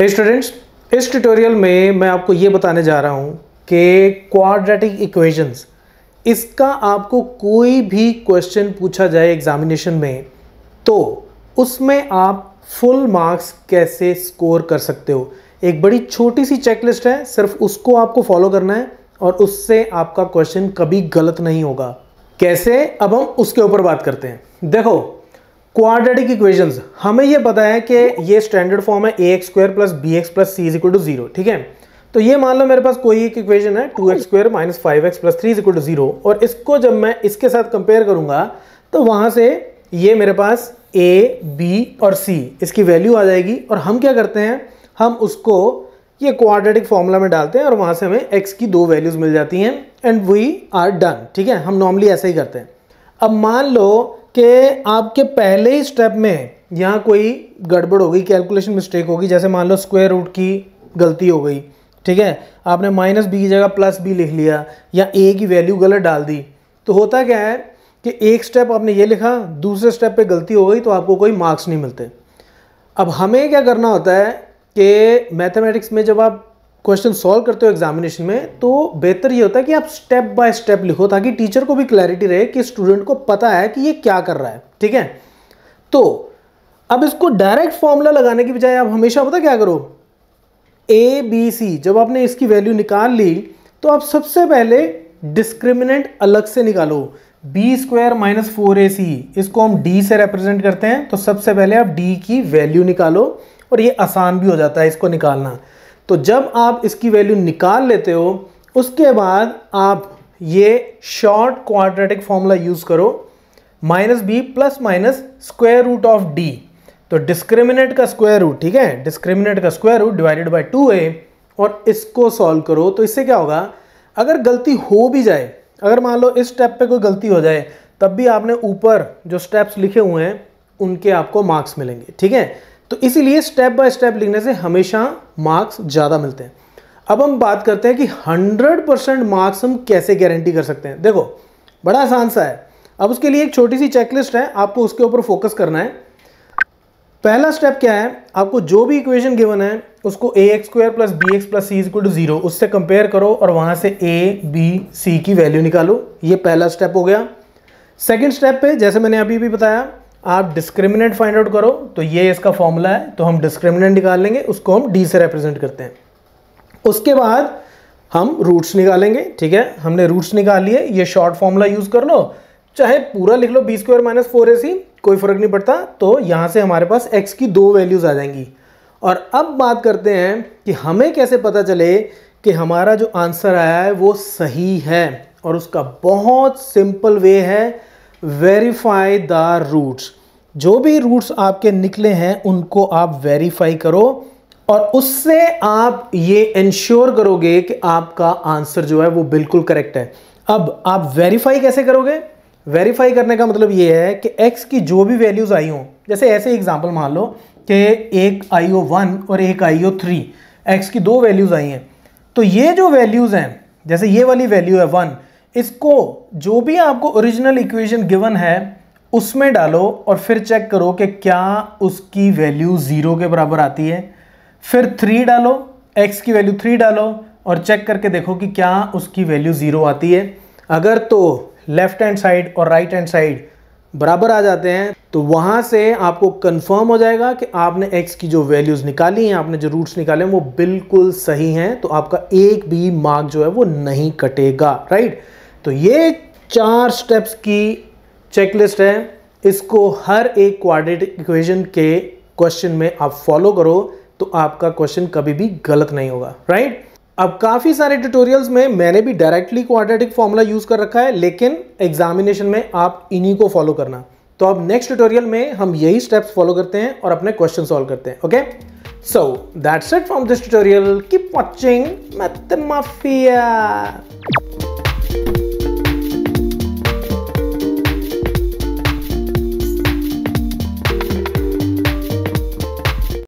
students इस tutorial में मैं आपको ये बताने जा रहा हूँ कि क्वाड्रेटिक इक्वेशंस इसका आपको कोई भी क्वेश्चन पूछा जाए एग्जामिनेशन में तो उसमें आप फुल मार्क्स कैसे स्कोर कर सकते हो एक बड़ी छोटी सी चेकलिस्ट है सिर्फ उसको आपको फॉलो करना है और उससे आपका क्वेश्चन कभी गलत नहीं होगा कैसे अब हम उसके ऊपर बात करते हैं देखो क्वाड्रेटिक इक्वेशंस हमें ये पता है कि ये स्टैंडर्ड फॉर्म है a x square plus b x plus c is equal to zero ठीक है तो ये मान लो मेरे पास कोई एक इक्वेशन है two x square minus five x plus three is equal to zero और इसको जब मैं इसके साथ कंपेयर करूंगा तो वहां से ये मेरे पास ए बी और सी इसकी वैल्यू आ जाएगी और हम क्या करते हैं हम उसको ये क्वाड्रेटिक फॉर्मूला में डालते हैं और वहाँ से हमें एक्स की दो वैल्यूज़ मिल जाती हैं एंड वी आर डन ठीक है हम नॉर्मली ऐसा ही करते हैं अब मान लो कि आपके पहले ही स्टेप में यहाँ कोई गड़बड़ हो गई कैलकुलेशन मिस्टेक होगी जैसे मान लो स्क्वायर रूट की गलती हो गई ठीक है आपने माइनस बी की जगह प्लस बी लिख लिया या ए की वैल्यू गलत डाल दी तो होता क्या है कि एक स्टेप आपने ये लिखा दूसरे स्टेप पे गलती हो गई तो आपको कोई मार्क्स नहीं मिलते अब हमें क्या करना होता है कि मैथमेटिक्स में जब आप क्वेश्चन सॉल्व करते हो एग्जामिनेशन में तो बेहतर ये होता है कि आप स्टेप बाय स्टेप लिखो ताकि टीचर को भी क्लैरिटी रहे कि स्टूडेंट को पता है कि ये क्या कर रहा है ठीक है तो अब इसको डायरेक्ट फॉर्मूला लगाने की बजाय आप हमेशा पता क्या करो ए बी सी जब आपने इसकी वैल्यू निकाल ली तो आप सबसे पहले डिस्क्रिमिनेंट अलग से निकालो b square minus four a c इसको हम डी से रिप्रेजेंट करते हैं तो सबसे पहले आप डी की वैल्यू निकालो और ये आसान भी हो जाता है इसको निकालना तो जब आप इसकी वैल्यू निकाल लेते हो उसके बाद आप ये शॉर्ट क्वाड्रेटिक फॉर्मूला यूज़ करो minus b plus minus square root of d तो डिस्क्रिमिनेट का स्क्वायर रूट ठीक है डिस्क्रिमिनेट का square root divided by two a और इसको सॉल्व करो तो इससे क्या होगा अगर गलती हो भी जाए अगर मान लो इस स्टेप पे कोई गलती हो जाए तब भी आपने ऊपर जो स्टेप्स लिखे हुए हैं उनके आपको मार्क्स मिलेंगे ठीक है तो इसीलिए स्टेप बाय स्टेप लिखने से हमेशा मार्क्स ज़्यादा मिलते हैं अब हम बात करते हैं कि 100 परसेंट मार्क्स हम कैसे गारंटी कर सकते हैं देखो बड़ा आसान सा है अब उसके लिए एक छोटी सी चेकलिस्ट है आपको उसके ऊपर फोकस करना है पहला स्टेप क्या है आपको जो भी इक्वेशन गिवन है उसको a x square plus b x plus c is to zero उससे कंपेयर करो और वहाँ से ए बी सी की वैल्यू निकालो ये पहला स्टेप हो गया सेकेंड स्टेप पे जैसे मैंने अभी भी बताया आप डिस्क्रिमिनेंट फाइंड आउट करो तो ये इसका फॉर्मूला है तो हम डिस्क्रिमिनेंट निकाल लेंगे उसको हम डी से रिप्रेजेंट करते हैं उसके बाद हम रूट्स निकालेंगे ठीक है हमने रूट्स निकाल लिए ये शॉर्ट फॉर्मूला यूज़ कर लो चाहे पूरा लिख लो b square minus four a c कोई फ़र्क नहीं पड़ता तो यहाँ से हमारे पास एक्स की दो वैल्यूज़ आ जाएंगी और अब बात करते हैं कि हमें कैसे पता चले कि हमारा जो आंसर आया है वो सही है और उसका बहुत सिंपल वे है वेरीफाई द रूट्स जो भी रूट्स आपके निकले हैं उनको आप वेरीफाई करो और उससे आप ये इंश्योर करोगे कि आपका आंसर जो है वो बिल्कुल करेक्ट है अब आप वेरीफाई कैसे करोगे वेरीफाई करने का मतलब ये है कि एक्स की जो भी वैल्यूज़ आई हों जैसे ऐसे एग्जाम्पल मान लो कि एक आई ओ वन और एक आई ओ थ्री एक्स की दो वैल्यूज़ आई हैं तो ये जो वैल्यूज़ हैं जैसे ये वाली वैल्यू है वन इसको जो भी आपको ओरिजिनल इक्वेशन गिवन है उसमें डालो और फिर चेक करो कि क्या उसकी वैल्यू ज़ीरो के बराबर आती है फिर थ्री डालो एक्स की वैल्यू थ्री डालो और चेक करके देखो कि क्या उसकी वैल्यू ज़ीरो आती है अगर तो लेफ़्ट हैंड साइड और राइट हैंड साइड बराबर आ जाते हैं तो वहां से आपको कंफर्म हो जाएगा कि आपने एक्स की जो वैल्यूज़ निकाली हैं आपने जो रूट्स निकाले हैं वो बिल्कुल सही हैं तो आपका एक भी मार्क जो है वो नहीं कटेगा राइट तो ये चार स्टेप्स की चेकलिस्ट है इसको हर एक क्वाड्रेटिक इक्वेशन के क्वेश्चन में आप फॉलो करो तो आपका क्वेश्चन कभी भी गलत नहीं होगा राइट अब काफ़ी सारे ट्यूटोरियल्स में मैंने भी डायरेक्टली क्वाड्रेटिक फॉर्मूला यूज़ कर रखा है लेकिन एग्जामिनेशन में आप इन्हीं को फॉलो करना तो अब नेक्स्ट ट्यूटोरियल में हम यही स्टेप्स फॉलो करते हैं और अपने क्वेश्चन सॉल्व करते हैं okay so that's it from this tutorial keep watching Math mafia